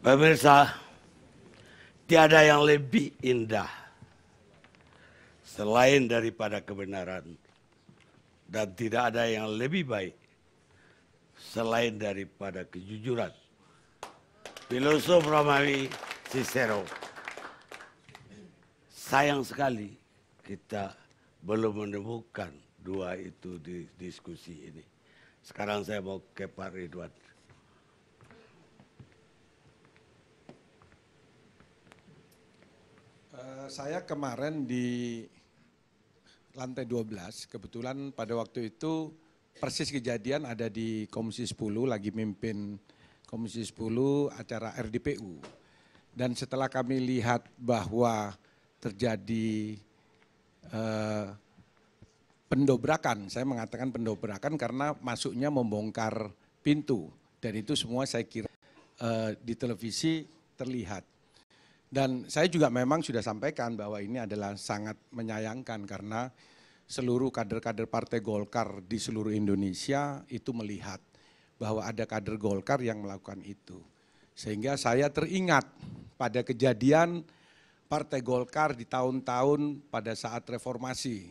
Pemirsa, tiada yang lebih indah selain daripada kebenaran dan tidak ada yang lebih baik selain daripada kejujuran. Filosof Romawi Cicero. Sayang sekali kita belum menemukan dua itu di diskusi ini. Sekarang saya mau ke Pak Ridwan. Eh, saya kemarin di lantai 12, kebetulan pada waktu itu persis kejadian ada di Komisi 10, lagi mimpin Komisi 10 acara RDPU. Dan setelah kami lihat bahwa terjadi eh, pendobrakan, saya mengatakan pendobrakan karena masuknya membongkar pintu. Dan itu semua saya kira eh, di televisi terlihat. Dan saya juga memang sudah sampaikan bahwa ini adalah sangat menyayangkan karena seluruh kader-kader Partai Golkar di seluruh Indonesia itu melihat bahwa ada kader Golkar yang melakukan itu. Sehingga saya teringat pada kejadian Partai Golkar di tahun-tahun pada saat reformasi,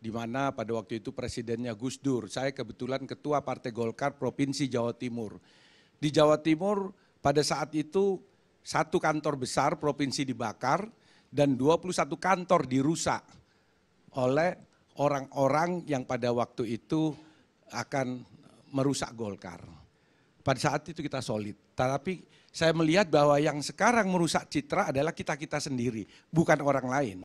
di mana pada waktu itu presidennya Gus Dur, saya kebetulan ketua Partai Golkar Provinsi Jawa Timur. Di Jawa Timur pada saat itu satu kantor besar provinsi dibakar dan 21 kantor dirusak oleh orang-orang yang pada waktu itu akan merusak Golkar. Pada saat itu kita solid, tetapi saya melihat bahwa yang sekarang merusak citra adalah kita-kita sendiri, bukan orang lain.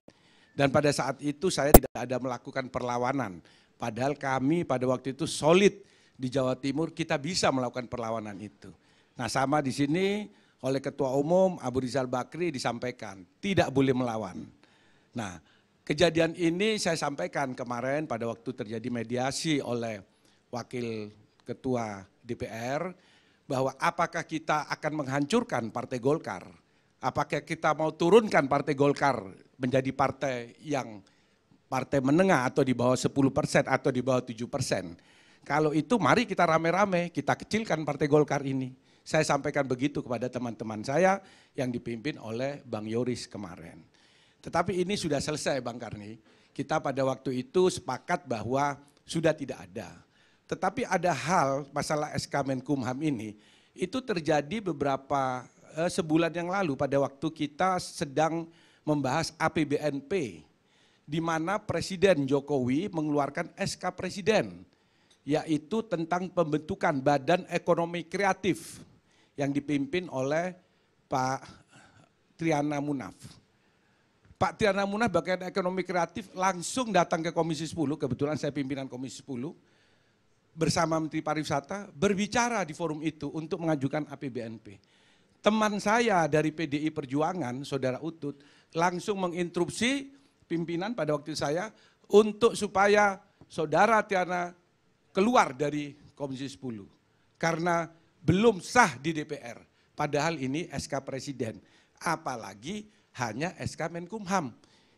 Dan pada saat itu saya tidak ada melakukan perlawanan, padahal kami pada waktu itu solid di Jawa Timur kita bisa melakukan perlawanan itu. Nah sama di sini oleh Ketua Umum Abu Rizal Bakri disampaikan, tidak boleh melawan. Nah, kejadian ini saya sampaikan kemarin pada waktu terjadi mediasi oleh Wakil Ketua DPR, bahwa apakah kita akan menghancurkan Partai Golkar, apakah kita mau turunkan Partai Golkar menjadi partai yang partai menengah atau di bawah 10 persen atau di bawah 7 persen. Kalau itu mari kita rame-rame, kita kecilkan Partai Golkar ini. Saya sampaikan begitu kepada teman-teman saya yang dipimpin oleh Bang Yoris kemarin. Tetapi ini sudah selesai Bang Karni. Kita pada waktu itu sepakat bahwa sudah tidak ada. Tetapi ada hal masalah SK Menkumham ini itu terjadi beberapa eh, sebulan yang lalu pada waktu kita sedang membahas APBNP di mana Presiden Jokowi mengeluarkan SK Presiden yaitu tentang pembentukan Badan Ekonomi Kreatif yang dipimpin oleh Pak Triana Munaf. Pak Triana Munaf bagian ekonomi kreatif langsung datang ke Komisi 10, kebetulan saya pimpinan Komisi 10, bersama Menteri Pariwisata berbicara di forum itu untuk mengajukan APBNP. Teman saya dari PDI Perjuangan, Saudara Utut, langsung menginstruksi pimpinan pada waktu saya untuk supaya Saudara Tiana keluar dari Komisi 10. Karena belum sah di DPR. Padahal ini SK Presiden. Apalagi hanya SK Menkumham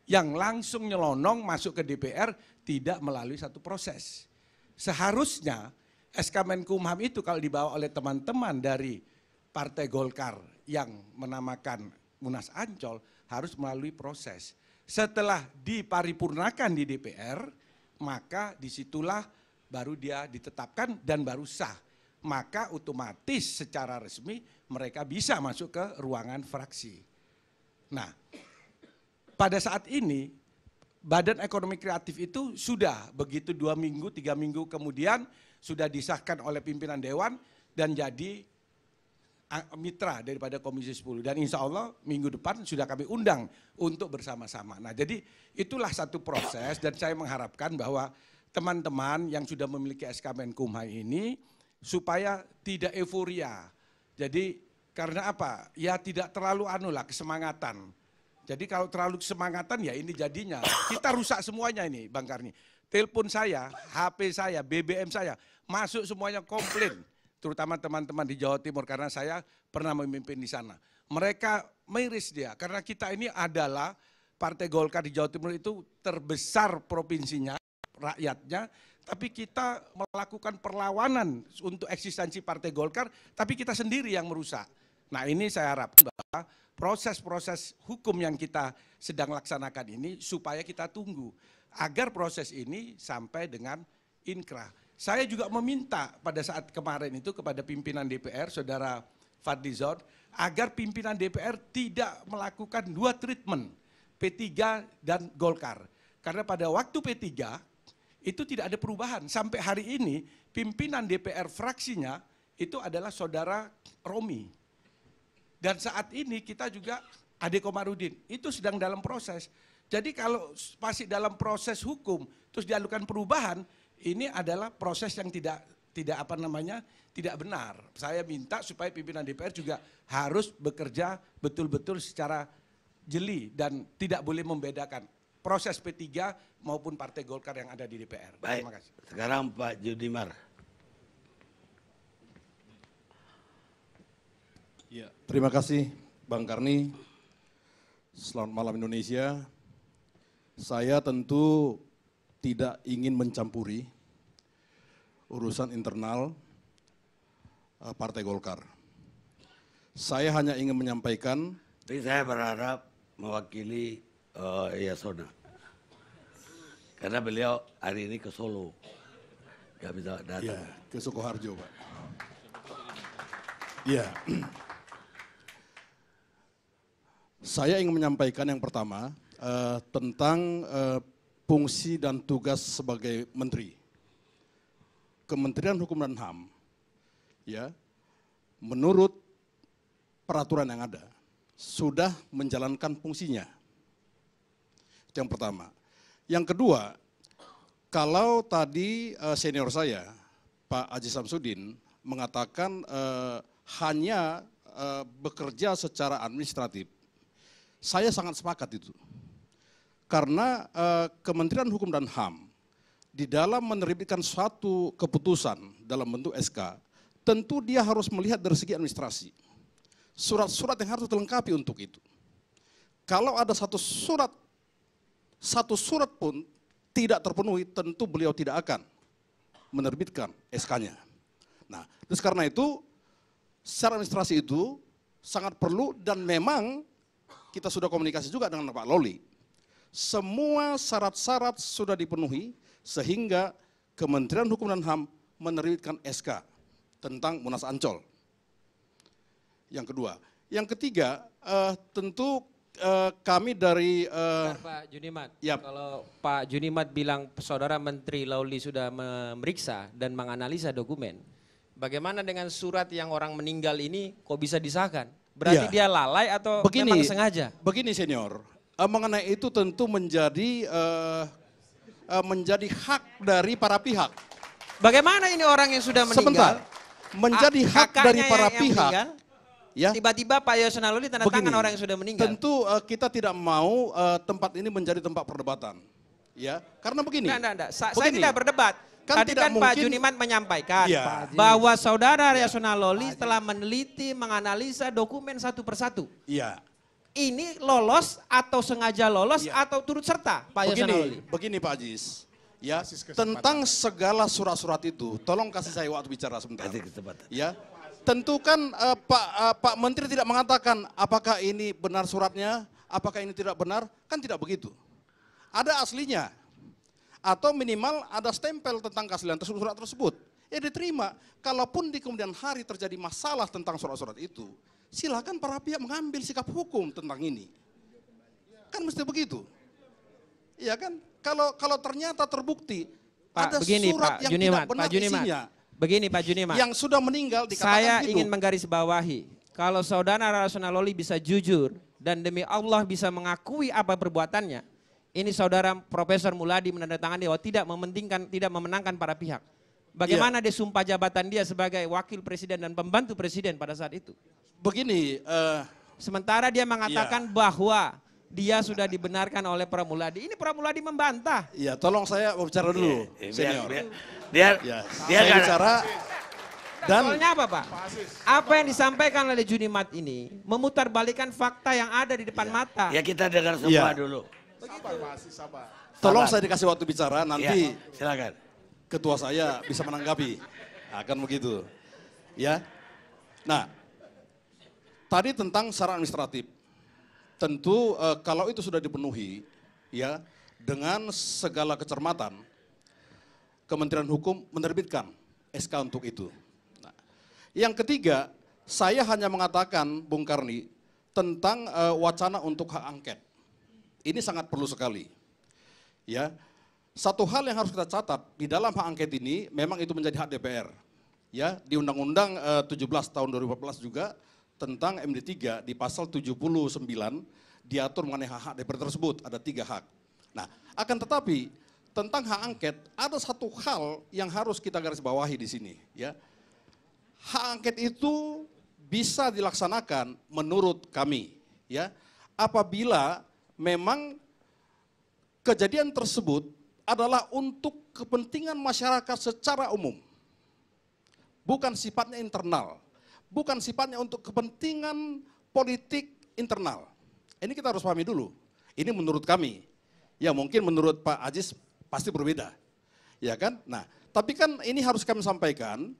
yang langsung nyelonong masuk ke DPR tidak melalui satu proses. Seharusnya SK Menkumham itu kalau dibawa oleh teman-teman dari Partai Golkar yang menamakan Munas Ancol harus melalui proses. Setelah diparipurnakan di DPR, maka disitulah baru dia ditetapkan dan baru sah maka otomatis secara resmi mereka bisa masuk ke ruangan fraksi. Nah, pada saat ini Badan Ekonomi Kreatif itu sudah begitu dua minggu, tiga minggu kemudian sudah disahkan oleh pimpinan Dewan dan jadi mitra daripada Komisi 10. Dan insya Allah minggu depan sudah kami undang untuk bersama-sama. Nah jadi itulah satu proses dan saya mengharapkan bahwa teman-teman yang sudah memiliki SK Menkumham ini supaya tidak euforia. Jadi karena apa? Ya tidak terlalu anu lah kesemangatan. Jadi kalau terlalu kesemangatan ya ini jadinya. Kita rusak semuanya ini Bang Karni. Telepon saya, HP saya, BBM saya, masuk semuanya komplain. Terutama teman-teman di Jawa Timur karena saya pernah memimpin di sana. Mereka miris dia karena kita ini adalah Partai Golkar di Jawa Timur itu terbesar provinsinya, rakyatnya tapi kita melakukan perlawanan untuk eksistensi Partai Golkar, tapi kita sendiri yang merusak. Nah ini saya harap bahwa proses-proses hukum yang kita sedang laksanakan ini supaya kita tunggu agar proses ini sampai dengan inkrah. Saya juga meminta pada saat kemarin itu kepada pimpinan DPR, saudara Fadlizon, agar pimpinan DPR tidak melakukan dua treatment, P3 dan Golkar. Karena pada waktu P3, itu tidak ada perubahan. Sampai hari ini pimpinan DPR fraksinya itu adalah saudara Romi. Dan saat ini kita juga Ade Komarudin, itu sedang dalam proses. Jadi kalau masih dalam proses hukum, terus dialukan perubahan, ini adalah proses yang tidak tidak apa namanya tidak benar. Saya minta supaya pimpinan DPR juga harus bekerja betul-betul secara jeli dan tidak boleh membedakan proses P3 maupun Partai Golkar yang ada di DPR. Baik. Terima kasih. Sekarang Pak Judimar. Ya, terima kasih Bang Karni. Selamat malam Indonesia. Saya tentu tidak ingin mencampuri urusan internal eh, Partai Golkar. Saya hanya ingin menyampaikan. Tapi saya berharap mewakili uh, Yasona. Karena beliau hari ini ke Solo. Gak bisa datang. Ya, ke Sukoharjo Pak. Ya. Saya ingin menyampaikan yang pertama uh, tentang uh, fungsi dan tugas sebagai menteri. Kementerian Hukum dan HAM ya menurut peraturan yang ada sudah menjalankan fungsinya. Itu yang pertama. Yang kedua, kalau tadi eh, senior saya, Pak Aziz Samsudin, mengatakan eh, hanya eh, bekerja secara administratif, saya sangat sepakat itu. Karena eh, Kementerian Hukum dan HAM di dalam menerbitkan suatu keputusan dalam bentuk SK, tentu dia harus melihat dari segi administrasi. Surat-surat yang harus dilengkapi untuk itu. Kalau ada satu surat satu surat pun tidak terpenuhi, tentu beliau tidak akan menerbitkan SK-nya. Nah, terus karena itu secara administrasi itu sangat perlu dan memang kita sudah komunikasi juga dengan Pak Loli. Semua syarat-syarat sudah dipenuhi sehingga Kementerian Hukum dan HAM menerbitkan SK tentang Munas Ancol. Yang kedua, yang ketiga eh, tentu uh, kami dari uh, Bentar, Pak Junimat. Yep. Iya. Kalau Pak Junimat bilang saudara Menteri Lauli sudah memeriksa dan menganalisa dokumen, bagaimana dengan surat yang orang meninggal ini kok bisa disahkan? Berarti ya. dia lalai atau begini, memang sengaja? Begini senior, uh, mengenai itu tentu menjadi uh, uh, menjadi hak dari para pihak. Bagaimana ini orang yang sudah meninggal? Sebentar, menjadi A ah, hak dari para pihak. Yang ya. Tiba-tiba Pak Loli tanda Begini, tangan orang yang sudah meninggal. Tentu uh, kita tidak mau uh, tempat ini menjadi tempat perdebatan. Ya, karena begini. Nah, enggak, enggak. Sa begini. Saya tidak berdebat. Kan Tadi kan mungkin, iya. Pak Juniman menyampaikan ya. bahwa saudara Yasona Loli telah meneliti, menganalisa dokumen satu persatu. Iya. Ini lolos atau sengaja lolos ya. atau turut serta Pak Yasona Loli? Begini Pak Ajis, ya tentang segala surat-surat itu, tolong kasih saya waktu bicara sebentar. Ya, tentu kan uh, eh, Pak uh, Pak Menteri tidak mengatakan apakah ini benar suratnya, apakah ini tidak benar, kan tidak begitu. Ada aslinya. Atau minimal ada stempel tentang keaslian surat tersebut. Ya diterima. Kalaupun di kemudian hari terjadi masalah tentang surat-surat itu, silakan para pihak mengambil sikap hukum tentang ini. Kan mesti begitu. Iya kan? Kalau kalau ternyata terbukti Pak, ada begini, surat Pak, yang Junimat, tidak benar Pak isinya. Begini Pak Juni, Mak. Yang sudah meninggal dikatakan Saya hidup. Gitu. ingin menggarisbawahi, kalau saudara Rasuna Loli bisa jujur dan demi Allah bisa mengakui apa perbuatannya, ini saudara Profesor Muladi menandatangani bahwa tidak mementingkan, tidak memenangkan para pihak. Bagaimana yeah. dia sumpah jabatan dia sebagai wakil presiden dan pembantu presiden pada saat itu? Begini, uh, sementara dia mengatakan yeah. bahwa dia sudah dibenarkan oleh Pramuladi. Ini Pramuladi membantah. Iya, tolong saya bicara dulu, ya, senior. Biar, ya, dia saya bicara. Dan soalnya apa, Pak? Apa yang disampaikan oleh Junimat ini memutarbalikkan fakta yang ada di depan ya. mata. Ya kita dengar semua ya. dulu. Sabar, Pak sabar. Tolong sabar. saya dikasih waktu bicara iya, nanti. Ya, silakan. Ketua saya bisa menanggapi. Akan begitu. Ya. Nah, tadi tentang syarat administratif tentu uh, kalau itu sudah dipenuhi ya dengan segala kecermatan Kementerian Hukum menerbitkan SK untuk itu. Nah, yang ketiga, saya hanya mengatakan Bung Karni tentang uh, wacana untuk hak angket. Ini sangat perlu sekali. Ya. Satu hal yang harus kita catat di dalam hak angket ini memang itu menjadi hak DPR. Ya, di Undang-Undang eh, uh, 17 tahun 2014 juga tentang MD3 di pasal 79 diatur mengenai hak-hak DPR tersebut, ada tiga hak. Nah, akan tetapi tentang hak angket ada satu hal yang harus kita garis bawahi di sini, ya. Hak angket itu bisa dilaksanakan menurut kami, ya. Apabila memang kejadian tersebut adalah untuk kepentingan masyarakat secara umum. Bukan sifatnya internal bukan sifatnya untuk kepentingan politik internal. Ini kita harus pahami dulu. Ini menurut kami. Ya mungkin menurut Pak Aziz pasti berbeda. Ya kan? Nah, tapi kan ini harus kami sampaikan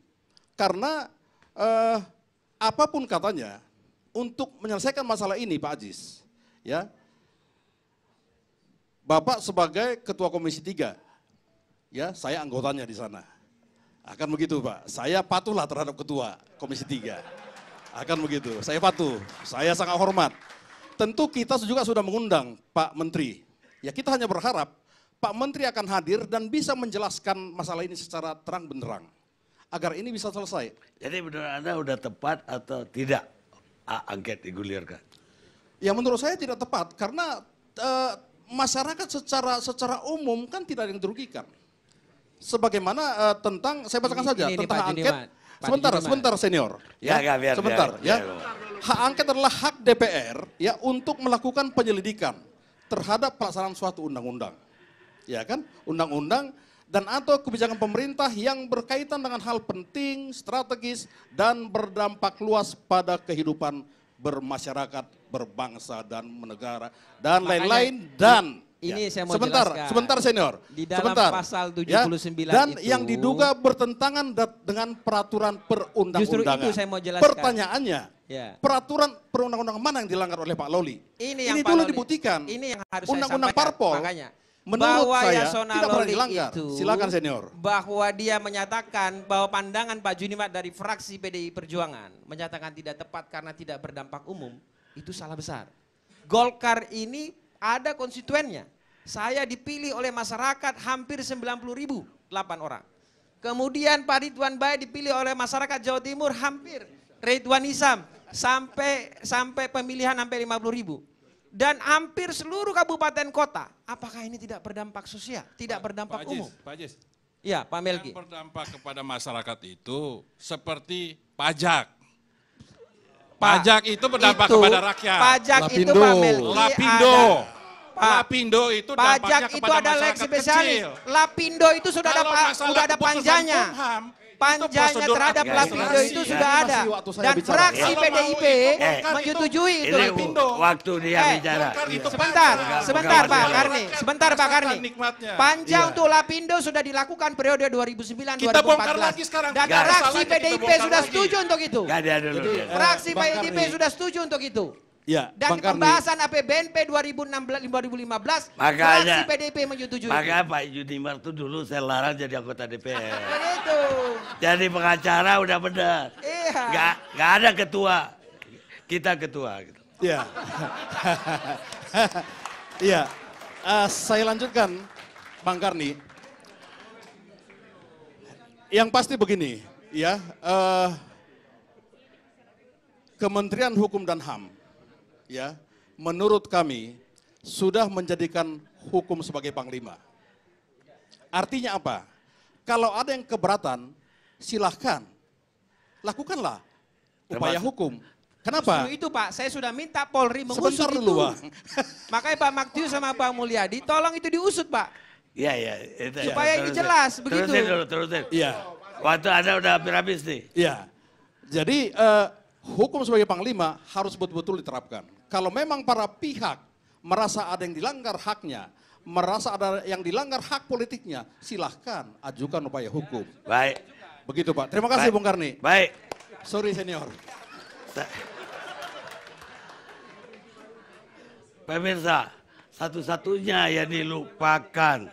karena eh, apapun katanya untuk menyelesaikan masalah ini Pak Aziz, ya. Bapak sebagai ketua Komisi Tiga, Ya, saya anggotanya di sana. Akan begitu Pak, saya patuhlah terhadap ketua Komisi 3. Akan begitu, saya patuh, saya sangat hormat. Tentu kita juga sudah mengundang Pak Menteri. Ya kita hanya berharap Pak Menteri akan hadir dan bisa menjelaskan masalah ini secara terang benderang. Agar ini bisa selesai. Jadi menurut Anda sudah tepat atau tidak angket digulirkan? Ya menurut saya tidak tepat karena e, masyarakat secara secara umum kan tidak ada yang dirugikan sebagaimana uh, tentang saya bacakan saja ini, tentang hak angket. Pak sebentar, sebentar senior. Ya, ya, ya biar, sebentar biar, ya. Biar. Hak angket adalah hak DPR ya untuk melakukan penyelidikan terhadap pelaksanaan suatu undang-undang. Ya kan? Undang-undang dan atau kebijakan pemerintah yang berkaitan dengan hal penting, strategis dan berdampak luas pada kehidupan bermasyarakat, berbangsa dan menegara, dan lain-lain dan Ya. Ini ya. saya mau sebentar, jelaskan. Sebentar senior. Di dalam sebentar. pasal 79 ya. Dan itu, yang diduga bertentangan dengan peraturan perundang-undangan. Justru itu saya mau jelaskan. Pertanyaannya, ya. peraturan perundang-undangan mana yang dilanggar oleh Pak Loli? Ini, ini yang dulu Loli. dibuktikan. Ini yang harus Undang-undang parpol. Makanya. Menurut bahwa saya Yasona tidak pernah Itu, Silakan senior. Bahwa dia menyatakan bahwa pandangan Pak Junimat dari fraksi PDI Perjuangan menyatakan tidak tepat karena tidak berdampak umum itu salah besar. Golkar ini ada konstituennya. Saya dipilih oleh masyarakat hampir 90 ribu, 8 orang. Kemudian Pak Ridwan Bae dipilih oleh masyarakat Jawa Timur hampir Ridwan Isam sampai sampai pemilihan sampai 50 ribu. Dan hampir seluruh kabupaten kota. Apakah ini tidak berdampak sosial, tidak berdampak Pak umum? Pak Ajis. Ya, Pak Melki. Yang berdampak kepada masyarakat itu seperti pajak. Pajak itu berdampak itu, kepada rakyat. Pajak Lapindo. itu Melki Lapindo. Ada, Lapindo itu pajak itu ada lex Kecil. Lapindo itu sudah Kalau ada sudah ada panjangnya. Kumham, Panjangnya terhadap Lapindo itu iya. sudah ada. Dan fraksi PDIP iya. iya. menyetujui itu Waktu dia eh, bicara. Sebentar, sebentar Pak Karni. Sebentar Pak Karni. Panjang untuk Lapindo sudah dilakukan periode 2009-2014. Dan fraksi PDIP sudah setuju untuk itu. Fraksi PDIP sudah setuju untuk itu. Ya, Dan Bang pembahasan APBNP 2016 2015 makanya, fraksi PDIP menyetujui. Maka Pak Junimar itu dulu saya larang jadi anggota DPR. Ah, kan itu. Jadi pengacara udah benar. Iya. Gak, gak ada ketua. Kita ketua gitu. Iya. Iya. uh, saya lanjutkan Bang Karni. Yang pasti begini, ya. Uh, Kementerian Hukum dan HAM ya, menurut kami sudah menjadikan hukum sebagai panglima. Artinya apa? Kalau ada yang keberatan, silahkan lakukanlah upaya hukum. Kenapa? Sebelum itu Pak, saya sudah minta Polri mengusut Sebentar dulu, itu. Makanya Pak Maktiu sama Pak Mulyadi, tolong itu diusut Pak. Ya, iya. Supaya ya, itu ya. jelas, terusin, begitu. Terusin dulu, terusin. Iya. Waktu Anda udah habis-habis nih. Iya. Jadi uh, hukum sebagai panglima harus betul-betul diterapkan. Kalau memang para pihak merasa ada yang dilanggar haknya, merasa ada yang dilanggar hak politiknya, silahkan ajukan upaya hukum. Baik. Begitu Pak. Terima kasih Baik. Bung Karni. Baik. Sorry senior. Pemirsa, satu-satunya yang dilupakan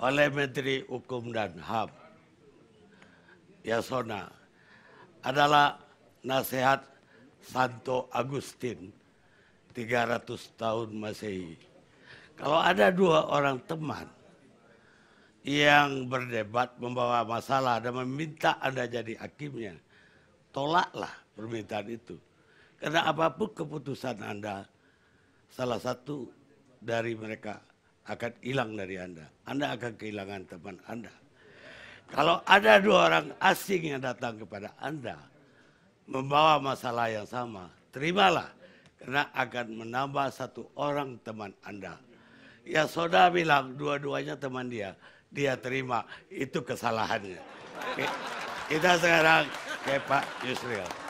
oleh Menteri Hukum dan HAM Yasona adalah nasihat Santo Agustin 300 tahun Masehi. Kalau ada dua orang teman yang berdebat membawa masalah dan meminta Anda jadi hakimnya, tolaklah permintaan itu. Karena apapun keputusan Anda, salah satu dari mereka akan hilang dari Anda. Anda akan kehilangan teman Anda. Kalau ada dua orang asing yang datang kepada Anda, membawa masalah yang sama, terimalah karena akan menambah satu orang teman Anda. Ya saudara bilang dua-duanya teman dia, dia terima itu kesalahannya. Kita sekarang ke Pak Yusril.